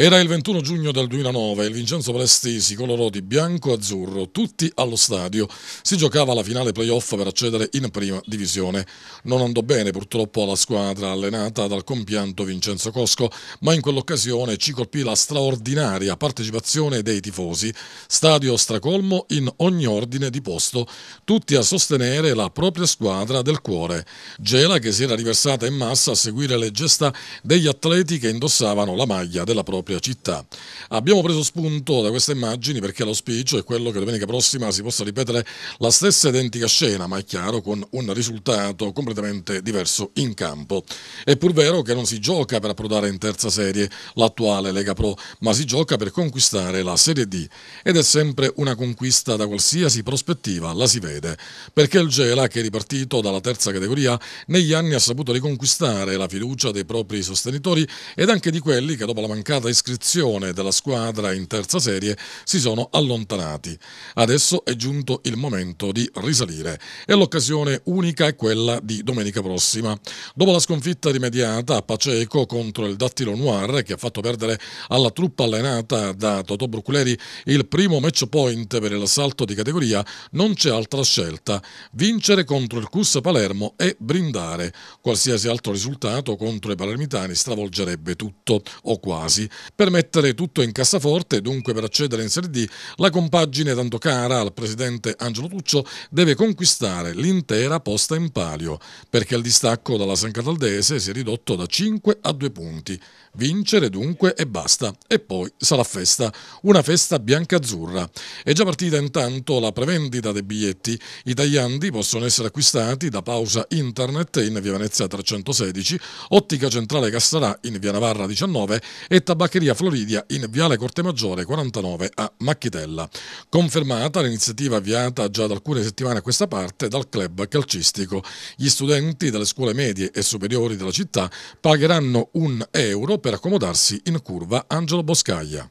Era il 21 giugno del 2009 e il Vincenzo Presti si colorò di bianco-azzurro, tutti allo stadio. Si giocava la finale playoff per accedere in prima divisione. Non andò bene purtroppo alla squadra allenata dal compianto Vincenzo Cosco, ma in quell'occasione ci colpì la straordinaria partecipazione dei tifosi. Stadio stracolmo in ogni ordine di posto, tutti a sostenere la propria squadra del cuore. Gela che si era riversata in massa a seguire le gesta degli atleti che indossavano la maglia della propria propria città. Abbiamo preso spunto da queste immagini perché l'auspicio è quello che domenica prossima si possa ripetere la stessa identica scena, ma è chiaro con un risultato completamente diverso in campo. È pur vero che non si gioca per approdare in terza serie l'attuale Lega Pro, ma si gioca per conquistare la Serie D ed è sempre una conquista da qualsiasi prospettiva, la si vede, perché il Gela, che è ripartito dalla terza categoria, negli anni ha saputo riconquistare la fiducia dei propri sostenitori ed anche di quelli che dopo la mancata iscrizione iscrizione della squadra in terza serie si sono allontanati. Adesso è giunto il momento di risalire e l'occasione unica è quella di domenica prossima. Dopo la sconfitta rimediata a Paceco contro il Dattilo Noir che ha fatto perdere alla truppa allenata da Totò Bruculeri il primo match point per l'assalto di categoria, non c'è altra scelta. Vincere contro il Cus Palermo e brindare. Qualsiasi altro risultato contro i palermitani stravolgerebbe tutto o quasi. Per mettere tutto in cassaforte, dunque per accedere in Serie D, la compagine tanto cara al presidente Angelo Tuccio deve conquistare l'intera posta in palio, perché il distacco dalla San Cataldese si è ridotto da 5 a 2 punti. Vincere dunque e basta. E poi sarà festa, una festa bianca-azzurra. È già partita intanto la prevendita dei biglietti. I tagliandi possono essere acquistati da pausa internet in via Venezia 316, Ottica Centrale Castarà in via Navarra 19 e Tabacco tabaccheria Floridia in Viale Corte Maggiore 49 a Macchitella. Confermata l'iniziativa avviata già da alcune settimane a questa parte dal club calcistico. Gli studenti delle scuole medie e superiori della città pagheranno un euro per accomodarsi in curva Angelo Boscaglia.